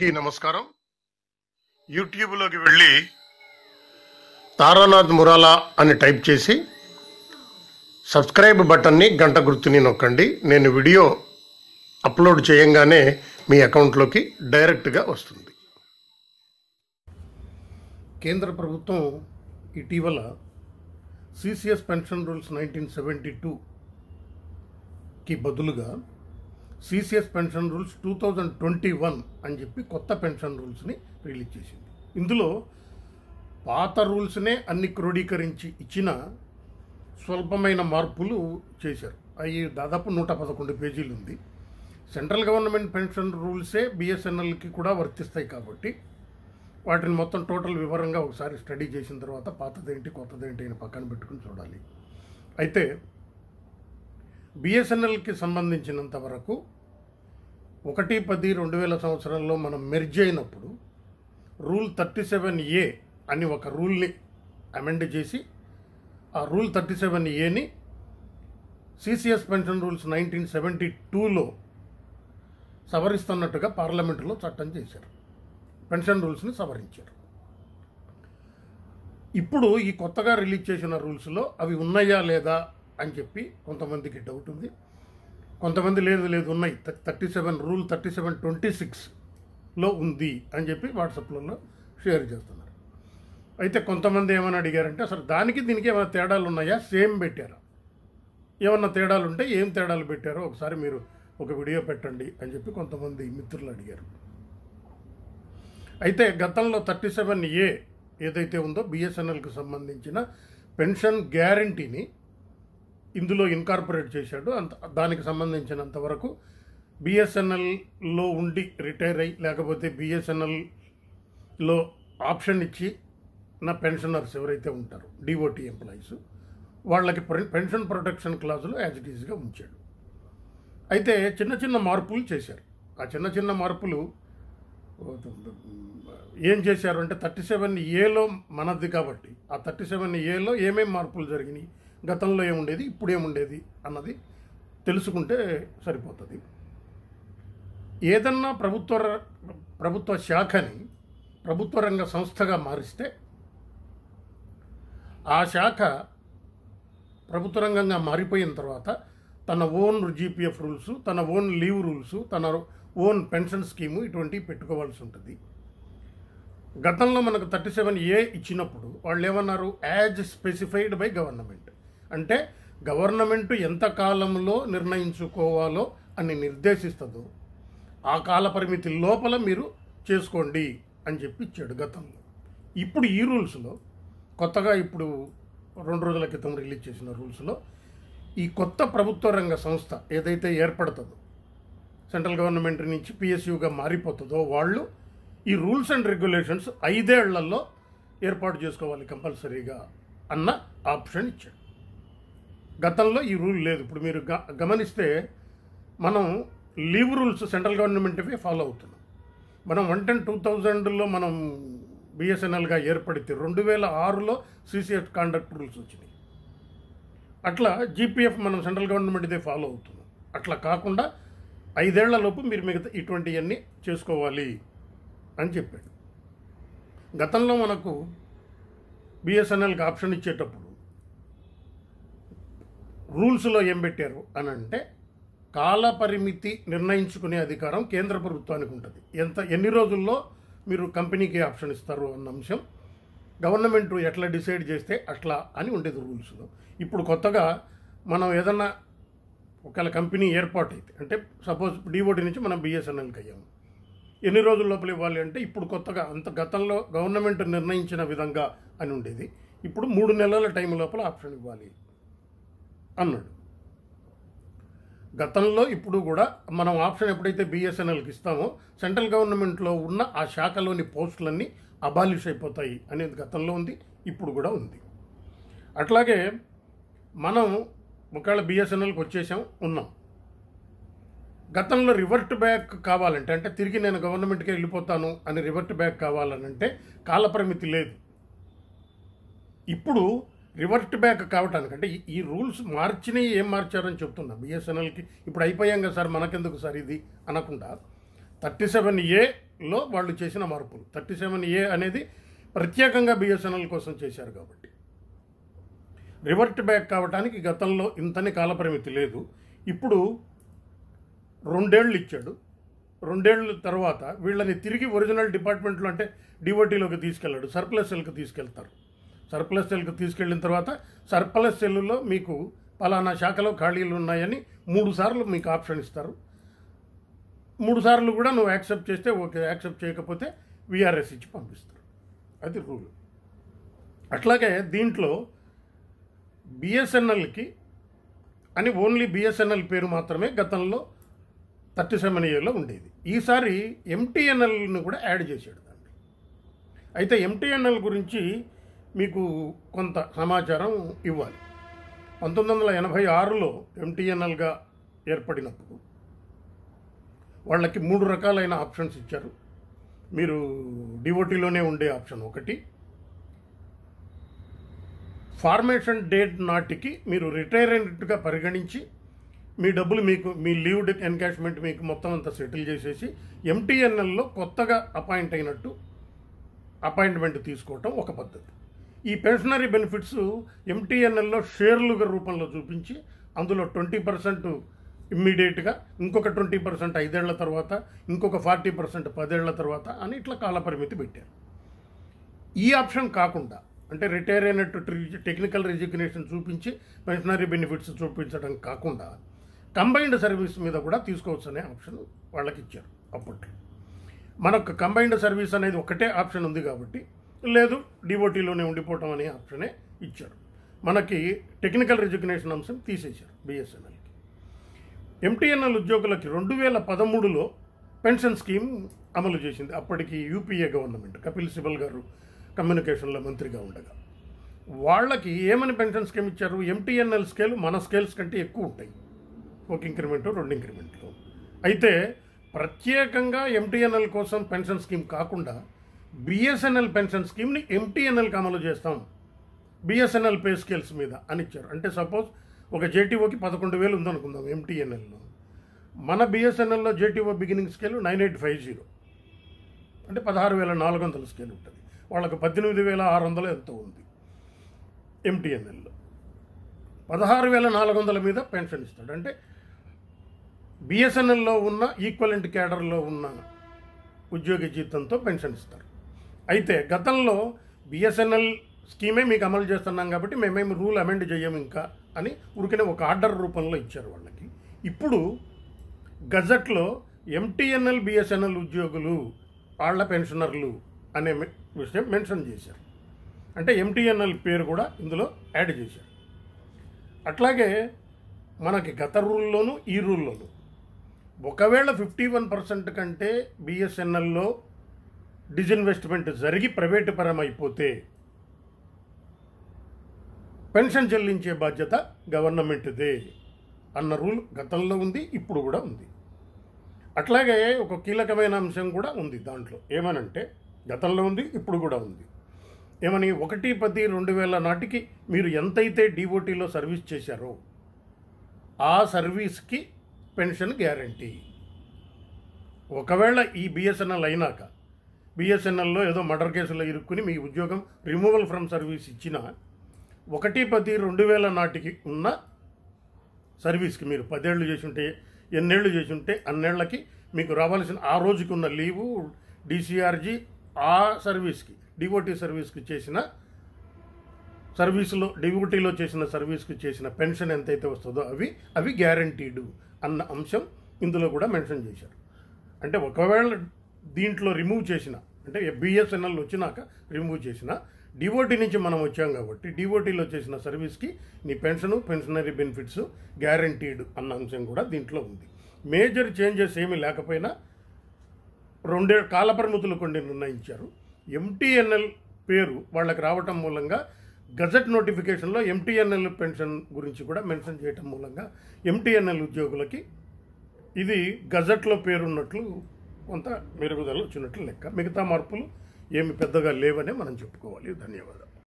కి నమస్కారం యూట్యూబ్లోకి వెళ్ళి తారానాథ్ మురాలా అని టైప్ చేసి సబ్స్క్రైబ్ బటన్ని గంట గుర్తుని నొక్కండి నేను వీడియో అప్లోడ్ చేయంగానే మీ అకౌంట్లోకి డైరెక్ట్గా వస్తుంది కేంద్ర ప్రభుత్వం ఇటీవల CCS pension rules nineteen seventy టూకి బదులుగా CCS pension rules two thousand twenty one అని చెప్పి కొత్త పెన్షన్ రూల్స్ని రిలీజ్ చేసింది ఇందులో పాత రూల్స్నే అన్ని క్రోడీకరించి ఇచ్చిన స్వల్పమైన మార్పులు చేశారు అవి దాదాపు నూట పదకొండు పేజీలు ఉంది సెంట్రల్ గవర్నమెంట్ పెన్షన్ రూల్సే బిఎస్ఎన్ఎల్కి కూడా వర్తిస్తాయి కాబట్టి వాటిని మొత్తం టోటల్ వివరంగా ఒకసారి స్టడీ చేసిన తర్వాత పాతదేంటి కొత్తదేంటి అని పక్కన పెట్టుకుని చూడాలి అయితే బిఎస్ఎన్ఎల్కి సంబంధించినంత వరకు ఒకటి పది రెండు వేల సంవత్సరంలో మనం మెర్జ్ అయినప్పుడు రూల్ థర్టీ సెవెన్ ఏ అని ఒక రూల్ని అమెండ్ చేసి ఆ రూల్ థర్టీ సెవెన్ ఏని CCS pension rules nineteen seventy టూలో సవరిస్తున్నట్టుగా పార్లమెంటులో చట్టం చేశారు పెన్షన్ రూల్స్ని సవరించారు ఇప్పుడు ఈ కొత్తగా రిలీజ్ చేసిన రూల్స్లో అవి ఉన్నాయా లేదా అని చెప్పి కొంతమందికి డౌట్ ఉంది కొంతమంది లేదు లేదు ఉన్నాయి thirty seven rule thirty seven twenty సిక్స్లో ఉంది అని చెప్పి వాట్సాప్లలో షేర్ చేస్తున్నారు అయితే కొంతమంది ఏమైనా అడిగారంటే అసలు దానికి దీనికి ఏమైనా తేడాలు ఉన్నాయా సేమ్ పెట్టారా ఏమన్నా తేడాలు ఉంటే ఏం తేడాలు పెట్టారో ఒకసారి మీరు ఒక వీడియో పెట్టండి అని చెప్పి కొంతమంది మిత్రులు అడిగారు అయితే గతంలో థర్టీ సెవెన్ ఏ ఏదైతే ఉందో బిఎస్ఎన్ఎల్కి సంబంధించిన పెన్షన్ గ్యారంటీని ఇందులో ఇన్కార్పొరేట్ చేశాడు అంత దానికి సంబంధించినంత వరకు బిఎస్ఎన్ఎల్లో ఉండి రిటైర్ అయ్యి లేకపోతే బిఎస్ఎన్ఎల్లో ఆప్షన్ ఇచ్చి నా పెన్షనర్స్ ఎవరైతే ఉంటారో డిఓటీ ఎంప్లాయీస్ వాళ్ళకి పెన్షన్ ప్రొటెక్షన్ క్లాజులు యాజ్ ఇట్ ఈజ్గా ఉంచాడు అయితే చిన్న చిన్న మార్పులు చేశారు ఆ చిన్న చిన్న మార్పులు ఏం చేశారు అంటే థర్టీ సెవెన్ ఏలో మనది కాబట్టి ఆ థర్టీ సెవెన్ ఏలో ఏమేమి మార్పులు జరిగినాయి గతంలో ఏముండేది ఏముండేది అన్నది తెలుసుకుంటే సరిపోతుంది ఏదన్నా ప్రభుత్వ ప్రభుత్వ శాఖని ప్రభుత్వ రంగ సంస్థగా మారిస్తే ఆ శాఖ ప్రభుత్వ రంగంగా మారిపోయిన తర్వాత తన ఓన్ జీపీఎఫ్ రూల్స్ తన ఓన్ లీవ్ రూల్స్ తన ఓన్ పెన్షన్ స్కీము ఇటువంటివి పెట్టుకోవాల్సి ఉంటుంది గతంలో మనకు థర్టీ సెవెన్ ఏ ఇచ్చినప్పుడు వాళ్ళు ఏమన్నారు యాజ్ స్పెసిఫైడ్ బై గవర్నమెంట్ అంటే గవర్నమెంట్ ఎంత కాలంలో నిర్ణయించుకోవాలో అని నిర్దేశిస్తుందో ఆ కాల పరిమితి లోపల మీరు చేసుకోండి అని చెప్పి ఇచ్చాడు గతంలో ఇప్పుడు ఈ రూల్స్లో కొత్తగా ఇప్పుడు రెండు రోజుల క్రితం రిలీజ్ చేసిన రూల్స్లో ఈ కొత్త ప్రభుత్వ రంగ సంస్థ ఏదైతే ఏర్పడుతుందో సెంట్రల్ గవర్నమెంట్ నుంచి పిఎస్యుగా మారిపోతుందో వాళ్ళు ఈ రూల్స్ అండ్ రెగ్యులేషన్స్ ఐదేళ్లలో ఏర్పాటు చేసుకోవాలి కంపల్సరీగా అన్న ఆప్షన్ ఇచ్చాడు గతంలో ఈ రూల్ లేదు ఇప్పుడు మీరు గమనిస్తే మనం లీవ్ రూల్స్ సెంట్రల్ గవర్నమెంట్వే ఫాలో అవుతున్నాం మనం వన్ టెన్ టూ థౌజండ్లో మనం బిఎస్ఎన్ఎల్గా ఏర్పడితే రెండు వేల ఆరులో సీసీఎఫ్ కాండక్ట్ రూల్స్ వచ్చినాయి అట్లా జీపీఎఫ్ మనం సెంట్రల్ గవర్నమెంట్దే ఫాలో అవుతున్నాం అట్లా కాకుండా ఐదేళ్లలోపు మీరు మిగతా ఇటువంటివన్నీ చేసుకోవాలి అని చెప్పాడు గతంలో మనకు బిఎస్ఎన్ఎల్కి ఆప్షన్ ఇచ్చేటప్పుడు రూల్స్లో ఏం పెట్టారు అని అంటే కాల పరిమితి నిర్ణయించుకునే అధికారం కేంద్ర ప్రభుత్వానికి ఉంటుంది ఎంత ఎన్ని రోజుల్లో మీరు కంపెనీకి ఆప్షన్ ఇస్తారు అన్న అంశం గవర్నమెంట్ ఎట్లా డిసైడ్ చేస్తే అట్లా అని ఉండేది రూల్స్లో ఇప్పుడు కొత్తగా మనం ఏదన్నా ఒకవేళ కంపెనీ ఏర్పాటు అయితే అంటే సపోజ్ డిఓటి నుంచి మనం బిఎస్ఎన్ఎల్కి అయ్యాము ఎన్ని రోజుల లోపల ఇవ్వాలి అంటే ఇప్పుడు కొత్తగా అంత గతంలో గవర్నమెంట్ నిర్ణయించిన విధంగా అని ఉండేది ఇప్పుడు మూడు నెలల టైం లోపల ఆప్షన్ ఇవ్వాలి అన్నాడు గతంలో ఇప్పుడు కూడా మనం ఆప్షన్ ఎప్పుడైతే బిఎస్ఎన్ఎల్కి ఇస్తామో సెంట్రల్ గవర్నమెంట్లో ఉన్న ఆ శాఖలోని పోస్టులన్నీ అబాలిష్ అయిపోతాయి అనేది గతంలో ఉంది ఇప్పుడు కూడా ఉంది అట్లాగే మనం ఒకవేళ బిఎస్ఎన్ఎల్కి వచ్చేసాం ఉన్నాం గతంలో రివర్ట్ బ్యాక్ కావాలంటే అంటే తిరిగి నేను గవర్నమెంట్కే వెళ్ళిపోతాను అని రివర్ట్ బ్యాక్ కావాలనంటే కాలపరిమితి లేదు ఇప్పుడు రివర్ట్ బ్యాక్ కావటానికి అంటే ఈ రూల్స్ మార్చినవి ఏం మార్చారని చెప్తున్నా బిఎస్ఎన్ఎల్కి ఇప్పుడు అయిపోయాం కదా సార్ మనకెందుకు సార్ ఇది అనకుండా థర్టీ సెవెన్ ఏలో వాళ్ళు చేసిన మార్పులు థర్టీ సెవెన్ ఏ అనేది ప్రత్యేకంగా బిఎస్ఎన్ఎల్ కోసం చేశారు కాబట్టి రివర్ట్ బ్యాక్ కావటానికి గతంలో ఇంతని కాలపరిమితి లేదు ఇప్పుడు రెండేళ్ళు ఇచ్చాడు రెండేళ్ళ తర్వాత వీళ్ళని తిరిగి ఒరిజినల్ డిపార్ట్మెంట్లో అంటే డివోటీలోకి తీసుకెళ్ళాడు సర్ప్లస్ సెల్కి తీసుకెళ్తారు సర్ప్లస్ సెల్కి తీసుకెళ్ళిన తర్వాత సర్ప్లస్ సెల్లులో మీకు పలానా శాఖలో ఖాళీలు ఉన్నాయని మూడు సార్లు మీకు ఆప్షన్ ఇస్తారు మూడు సార్లు కూడా నువ్వు యాక్సెప్ట్ చేస్తే ఓకే యాక్సెప్ట్ చేయకపోతే విఆర్ఎస్ ఇచ్చి పంపిస్తారు అది రూల్ అట్లాగే దీంట్లో బిఎస్ఎన్ఎల్కి అని ఓన్లీ బిఎస్ఎన్ఎల్ పేరు మాత్రమే గతంలో థర్టీ సెవెన్ ఏలో ఉండేది ఈసారి ఎంటీఎన్ఎల్ను కూడా యాడ్ చేశాడు దాన్ని అయితే ఎంటీఎన్ఎల్ గురించి మీకు కొంత సమాచారం ఇవ్వాలి పంతొమ్మిది వందల ఎనభై ఆరులో ఎంటీఎన్ఎల్గా ఏర్పడినప్పుడు వాళ్ళకి మూడు రకాలైన ఆప్షన్స్ ఇచ్చారు మీరు డివోటీలోనే ఉండే ఆప్షన్ ఒకటి ఫార్మేషన్ డేట్ నాటికి మీరు రిటైర్ అయినట్టుగా పరిగణించి మీ డబ్బులు మీకు మీ లీవ్ ఎన్కాష్మెంట్ మీకు మొత్తం అంతా సెటిల్ చేసేసి ఎంటీఎన్ఎల్లో కొత్తగా అపాయింట్ అయినట్టు అపాయింట్మెంట్ తీసుకోవటం ఒక పద్ధతి ఈ పెన్షనరీ బెనిఫిట్స్ ఎంటీఎన్ఎల్లో షేర్లుగా రూపంలో చూపించి అందులో ట్వంటీ పర్సెంట్ ఇమ్మీడియట్గా ఇంకొక ట్వంటీ పర్సెంట్ ఐదేళ్ల తర్వాత ఇంకొక ఫార్టీ పర్సెంట్ పదేళ్ల తర్వాత అని ఇట్లా కాలపరిమితి పెట్టారు ఈ ఆప్షన్ కాకుండా అంటే రిటైర్ అయినట్టు టెక్నికల్ రిజిగ్నేషన్ చూపించి పెన్షనరీ బెనిఫిట్స్ చూపించడం కాకుండా కంబైన్డ్ సర్వీస్ మీద కూడా తీసుకోవచ్చు అనే ఆప్షన్ వాళ్ళకి ఇచ్చారు అప్పట్లో మనకు కంబైన్డ్ సర్వీస్ అనేది ఒకటే ఆప్షన్ ఉంది కాబట్టి లేదు డిఓటీలోనే ఉండిపోవటం అనే ఆప్షనే ఇచ్చారు మనకి టెక్నికల్ రెజ్యుగ్నేషన్ అంశం తీసేశారు బిఎస్ఎన్ఎల్కి ఎంటీఎన్ఎల్ ఉద్యోగులకి రెండు వేల పదమూడులో పెన్షన్ స్కీమ్ అమలు చేసింది అప్పటికి యూపీఏ గవర్నమెంట్ కపిల్ సిబల్ గారు కమ్యూనికేషన్లో మంత్రిగా ఉండగా వాళ్ళకి ఏమని పెన్షన్ స్కీమ్ ఇచ్చారు ఎంటీఎన్ఎల్ స్కేల్ మన స్కేల్స్ కంటే ఎక్కువ ఉంటాయి ఒక ఇంక్రిమెంట్ రెండు ఇంక్రిమెంట్లు అయితే ప్రత్యేకంగా ఎంటీఎన్ఎల్ కోసం పెన్షన్ స్కీమ్ కాకుండా బిఎస్ఎన్ఎల్ పెన్షన్ స్కీమ్ని ఎంటీఎన్ఎల్కి అమలు చేస్తాం బిఎస్ఎన్ఎల్ పే స్కేల్స్ మీద అని ఇచ్చారు అంటే సపోజ్ ఒక జేటీఓకి పదకొండు వేలు ఉందనుకుందాం ఎంటీఎన్ఎల్లో మన బిఎస్ఎన్ఎల్లో JTO beginning scale nine eight five zero అంటే పదహారు వేల నాలుగు వందల స్కేల్ ఉంటుంది వాళ్ళకు పద్దెనిమిది వేల ఆరు వందలు ఎంతో ఉంది ఎంటీఎన్ఎల్లో పదహారు వేల నాలుగు వందల మీద పెన్షన్ ఇస్తాడు అంటే బిఎస్ఎన్ఎల్లో ఉన్న ఈక్వలెంట్ క్యాడర్లో ఉన్న ఉద్యోగి జీతంతో పెన్షన్ ఇస్తారు అయితే గతంలో బిఎస్ఎన్ఎల్ స్కీమే మీకు అమలు చేస్తున్నాం కాబట్టి మేమేమి రూల్ అమెండ్ చేయము ఇంకా అని ఉరికిన ఒక ఆర్డర్ రూపంలో ఇచ్చారు వాళ్ళకి ఇప్పుడు గజెట్లో ఎంటీఎన్ఎల్ బిఎస్ఎన్ఎల్ ఉద్యోగులు వాళ్ళ పెన్షనర్లు అనే విషయం మెన్షన్ చేశారు అంటే ఎంటీఎన్ఎల్ పేరు కూడా ఇందులో యాడ్ చేశారు అట్లాగే మనకి గత రూల్లోనూ ఈ రూల్లోనూ ఒకవేళ ఫిఫ్టీ వన్ పర్సెంట్ కంటే బిఎస్ఎన్ఎల్లో డిజిన్వెస్ట్మెంట్ జరిగి ప్రైవేటు పరం అయిపోతే పెన్షన్ చెల్లించే బాధ్యత గవర్నమెంట్దే అన్న రూల్ గతంలో ఉంది ఇప్పుడు కూడా ఉంది అట్లాగే ఒక కీలకమైన అంశం కూడా ఉంది దాంట్లో ఏమనంటే గతంలో ఉంది ఇప్పుడు కూడా ఉంది ఏమని ఒకటి పది రెండు వేల నాటికి మీరు ఎంతైతే డిఓటీలో సర్వీస్ చేశారో ఆ సర్వీస్కి పెన్షన్ గ్యారంటీ ఒకవేళ ఈ బిఎస్ఎన్ఎల్ అయినాక బిఎస్ఎన్ఎల్లో ఏదో మర్డర్ కేసులో ఇరుక్కుని మీ ఉద్యోగం రిమూవల్ ఫ్రమ్ సర్వీస్ ఇచ్చిన ఒకటి పది రెండు వేల నాటికి ఉన్న సర్వీస్కి మీరు పదేళ్ళు చేసుంటే ఎన్నేళ్ళు చేసుంటే అన్నేళ్లకి మీకు రావాల్సిన ఆ రోజుకి ఉన్న లీవు డిసిఆర్జీ ఆ సర్వీస్కి డివోటీ సర్వీస్కి చేసిన సర్వీసులో డివోటీలో చేసిన సర్వీస్కి చేసిన పెన్షన్ ఎంతైతే వస్తుందో అవి అవి గ్యారంటీడు అన్న అంశం ఇందులో కూడా మెన్షన్ చేశారు అంటే ఒకవేళ దీంట్లో రిమూవ్ చేసిన అంటే బిఎస్ఎన్ఎల్ వచ్చినాక రిమూవ్ చేసిన డివోటీ నుంచి మనం వచ్చాం కాబట్టి డివోటీలో చేసిన సర్వీస్కి నీ పెన్షను పెన్షనరీ బెనిఫిట్స్ గ్యారంటీడ్ అన్న అంశం కూడా దీంట్లో ఉంది మేజర్ చేంజెస్ ఏమీ లేకపోయినా రెండే కాల పరిమితులు కొన్ని నిర్ణయించారు ఎంటీఎన్ఎల్ పేరు వాళ్ళకి రావటం మూలంగా గజెట్ నోటిఫికేషన్లో ఎంటీఎన్ఎల్ పెన్షన్ గురించి కూడా మెన్షన్ చేయటం మూలంగా ఎంటీఎన్ఎల్ ఉద్యోగులకి ఇది గజెట్లో పేరున్నట్లు కొంత మెరుగుదల వచ్చినట్లు లెక్క మిగతా మార్పులు ఏమి పెద్దగా లేవనే మనం చెప్పుకోవాలి ధన్యవాదాలు